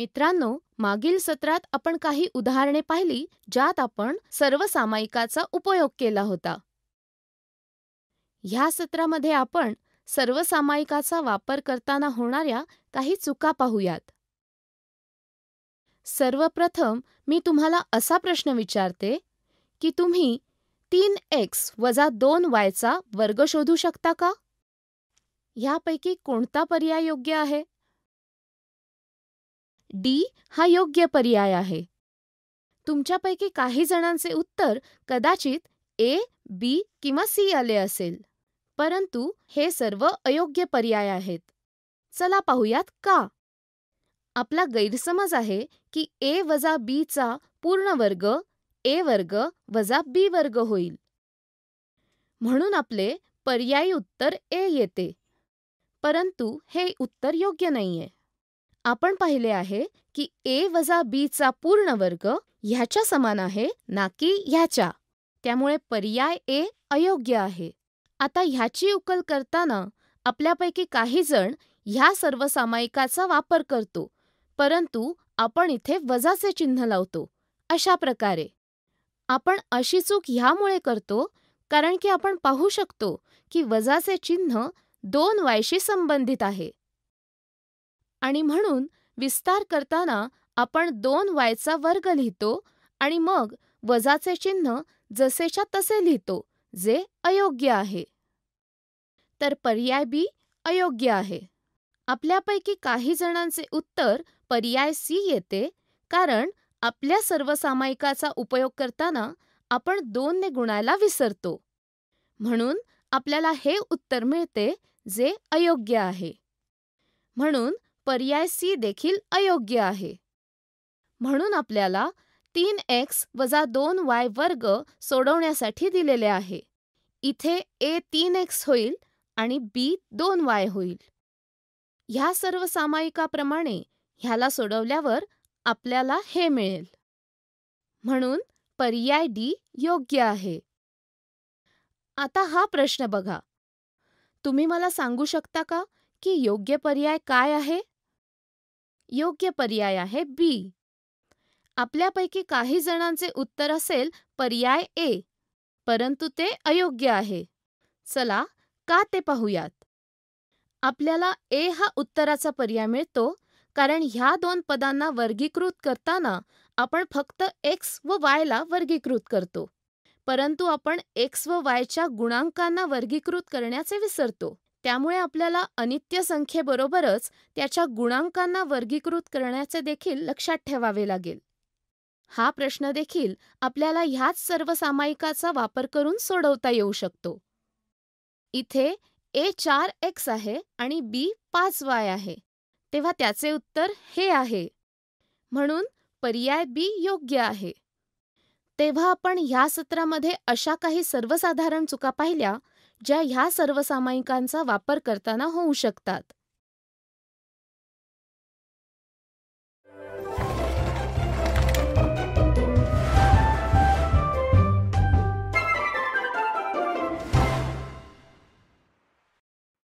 मित्रांनो मागील सत्रात आपण काही उदाहरणे पाहिली ज्यात आपण सर्वसामायिकाचा उपयोग केला होता ह्या सत्रामध्ये आपण सर्वसामायिकाचा वापर करताना होणाऱ्या काही चुका पाहूयात सर्वप्रथम मी तुम्हाला असा प्रश्न विचारते की तुम्ही तीन एक्स वजा दोन वायचा वर्ग शोधू शकता का ह्यापैकी कोणता पर्याय योग्य आहे डी हा योग्य पर्याय आहे तुमच्यापैकी काही जणांचे उत्तर कदाचित ए बी किंवा सी आले असेल परंतु हे सर्व अयोग्य पर्याय आहेत चला पाहूयात का आपला गैरसमज आहे की ए वजा बीचा पूर्ण वर्ग ए वर्ग वजा बी वर्ग होईल म्हणून आपले पर्यायी उत्तर ए येते परंतु हे उत्तर योग्य नाहीये आपण पाहिले आहे की ए वजा बीचा पूर्ण वर्ग ह्याच्या समान आहे ना की ह्याच्या त्यामुळे पर्याय ए अयोग्य आहे आता ह्याची उकल करताना आपल्यापैकी काही जण ह्या सर्वसामायिकाचा वापर करतो परंतु आपण इथे वजाचे चिन्ह लावतो अशा प्रकारे आपण अशी चूक ह्यामुळे करतो कारण की आपण पाहू शकतो की वजाचे चिन्ह दोन वायशी संबंधित आहे आणि म्हणून विस्तार करताना आपण दोन वायचा वर्ग लिहितो आणि मग वजाचे चिन्ह जसेच्या तसे लिहितो जे अयोग्य आहे तर पर्याय बी अयोग्य आहे आपल्यापैकी काही जणांचे उत्तर पर्याय सी येते कारण आपल्या सर्वसामायिकाचा उपयोग करताना आपण दोनने गुणायला विसरतो म्हणून आपल्याला हे उत्तर मिळते जे अयोग्य आहे म्हणून पर्याय सी देखील अयोग्य आहे म्हणून आपल्याला तीन एक्स वजा दोन वाय वर्ग सोडवण्यासाठी दिलेले आहे इथे ए तीन एक्स होईल आणि बी दोन वाय होईल ह्या सर्व सामायिकाप्रमाणे ह्याला सोडवल्यावर आपल्याला हे मिळेल म्हणून पर्याय डी योग्य आहे आता हा प्रश्न बघा तुम्ही मला सांगू शकता का की योग्य पर्याय काय आहे योग्य पर्याय आहे बी आपल्यापैकी काही जणांचे उत्तर असेल पर्याय ए परंतु ते अयोग्य आहे चला का ते पाहूयात आपल्याला ए हा उत्तराचा पर्याय मिळतो कारण ह्या दोन पदांना वर्गीकृत करताना आपण फक्त एक्स व वायला वर्गीकृत करतो परंतु आपण एक्स व वायच्या गुणांकांना वर्गीकृत करण्याचे विसरतो त्यामुळे आपल्याला अनित्य संख्येबरोबरच त्याच्या गुणांकांना वर्गीकृत करण्याचे देखील लक्षात ठेवावे लागेल हा प्रश्न देखील आपल्याला ह्याच सर्वसामायिकाचा वापर करून सोडवता येऊ शकतो इथे ए चार एक्स आहे आणि बी पाच वाय आहे तेव्हा त्याचे उत्तर हे आहे म्हणून पर्याय बी योग्य आहे तेव्हा आपण ह्या सत्रामध्ये अशा काही सर्वसाधारण चुका पाहिल्या ज्या ह्या सर्वसामायिकांचा वापर करताना होऊ शकतात